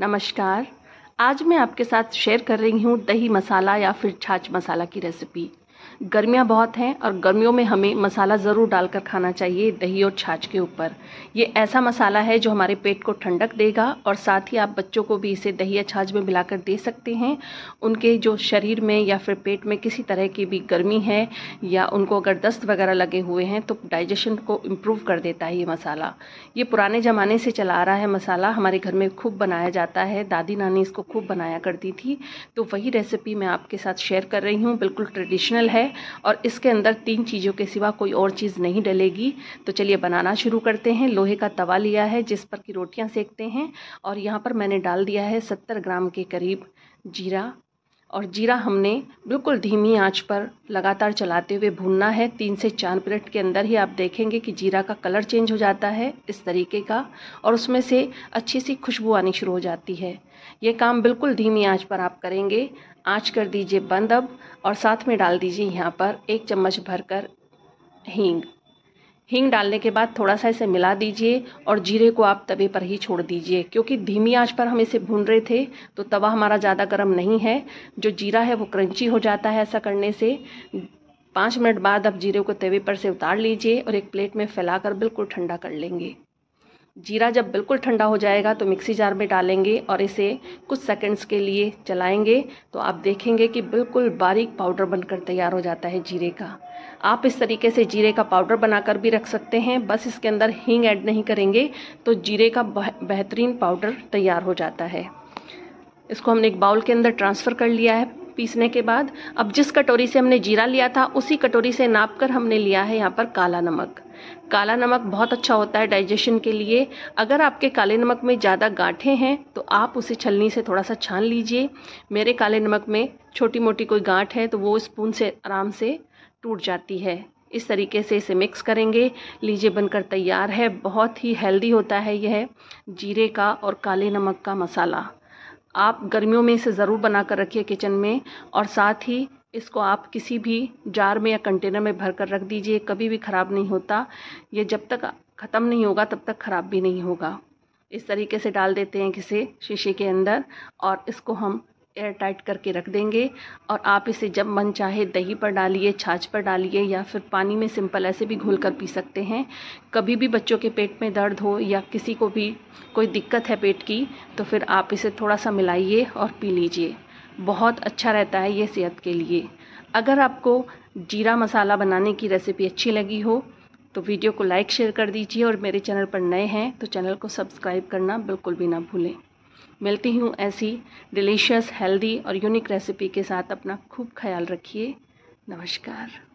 नमस्कार आज मैं आपके साथ शेयर कर रही हूँ दही मसाला या फिर छाछ मसाला की रेसिपी गर्मियाँ बहुत हैं और गर्मियों में हमें मसाला ज़रूर डालकर खाना चाहिए दही और छाछ के ऊपर ये ऐसा मसाला है जो हमारे पेट को ठंडक देगा और साथ ही आप बच्चों को भी इसे दही या छाछ में मिलाकर दे सकते हैं उनके जो शरीर में या फिर पेट में किसी तरह की भी गर्मी है या उनको अगर दस्त वगैरह लगे हुए हैं तो डाइजेशन को इम्प्रूव कर देता है ये मसाला ये पुराने ज़माने से चला आ रहा है मसाला हमारे घर में खूब बनाया जाता है दादी नानी इसको खूब बनाया करती थी तो वही रेसिपी मैं आपके साथ शेयर कर रही हूँ बिल्कुल ट्रेडिशनल सिंपल है और इसके अंदर तीन चीज़ों के सिवा कोई और चीज़ नहीं डलेगी तो चलिए बनाना शुरू करते हैं लोहे का तवा लिया है जिस पर कि रोटियां सेकते हैं और यहाँ पर मैंने डाल दिया है सत्तर ग्राम के करीब जीरा और जीरा हमने बिल्कुल धीमी आंच पर लगातार चलाते हुए भूनना है तीन से चार मिनट के अंदर ही आप देखेंगे कि जीरा का कलर चेंज हो जाता है इस तरीके का और उसमें से अच्छी सी खुशबू आनी शुरू हो जाती है ये काम बिल्कुल धीमी आंच पर आप करेंगे आँच कर दीजिए बंद अब और साथ में डाल दीजिए यहाँ पर एक चम्मच भरकर हींग हींग डालने के बाद थोड़ा सा इसे मिला दीजिए और जीरे को आप तवे पर ही छोड़ दीजिए क्योंकि धीमी आंच पर हम इसे भून रहे थे तो तवा हमारा ज़्यादा गर्म नहीं है जो जीरा है वो क्रंची हो जाता है ऐसा करने से पाँच मिनट बाद आप जीरे को तवे पर से उतार लीजिए और एक प्लेट में फैलाकर बिल्कुल ठंडा कर लेंगे जीरा जब बिल्कुल ठंडा हो जाएगा तो मिक्सी जार में डालेंगे और इसे कुछ सेकंड्स के लिए चलाएंगे तो आप देखेंगे कि बिल्कुल बारीक पाउडर बनकर तैयार हो जाता है जीरे का आप इस तरीके से जीरे का पाउडर बनाकर भी रख सकते हैं बस इसके अंदर हींग ऐड नहीं करेंगे तो जीरे का बेहतरीन पाउडर तैयार हो जाता है इसको हमने एक बाउल के अंदर ट्रांसफ़र कर लिया है पीसने के बाद अब जिस कटोरी से हमने जीरा लिया था उसी कटोरी से नाप कर हमने लिया है यहाँ पर काला नमक काला नमक बहुत अच्छा होता है डाइजेशन के लिए अगर आपके काले नमक में ज़्यादा गांठें हैं तो आप उसे छलनी से थोड़ा सा छान लीजिए मेरे काले नमक में छोटी मोटी कोई गांठ है तो वो स्पून से आराम से टूट जाती है इस तरीके से इसे मिक्स करेंगे लीजिए बनकर तैयार है बहुत ही हेल्दी होता है यह जीरे का और काले नमक का मसाला आप गर्मियों में इसे ज़रूर बना कर रखिए किचन में और साथ ही इसको आप किसी भी जार में या कंटेनर में भर कर रख दीजिए कभी भी ख़राब नहीं होता ये जब तक ख़त्म नहीं होगा तब तक ख़राब भी नहीं होगा इस तरीके से डाल देते हैं किसी शीशे के अंदर और इसको हम एयर टाइट करके रख देंगे और आप इसे जब मन चाहे दही पर डालिए छाछ पर डालिए या फिर पानी में सिंपल ऐसे भी घोल कर पी सकते हैं कभी भी बच्चों के पेट में दर्द हो या किसी को भी कोई दिक्कत है पेट की तो फिर आप इसे थोड़ा सा मिलाइए और पी लीजिए बहुत अच्छा रहता है ये सेहत के लिए अगर आपको जीरा मसाला बनाने की रेसिपी अच्छी लगी हो तो वीडियो को लाइक शेयर कर दीजिए और मेरे चैनल पर नए हैं तो चैनल को सब्सक्राइब करना बिल्कुल भी ना भूलें मिलती हूँ ऐसी डिलीशियस हेल्दी और यूनिक रेसिपी के साथ अपना खूब ख्याल रखिए नमस्कार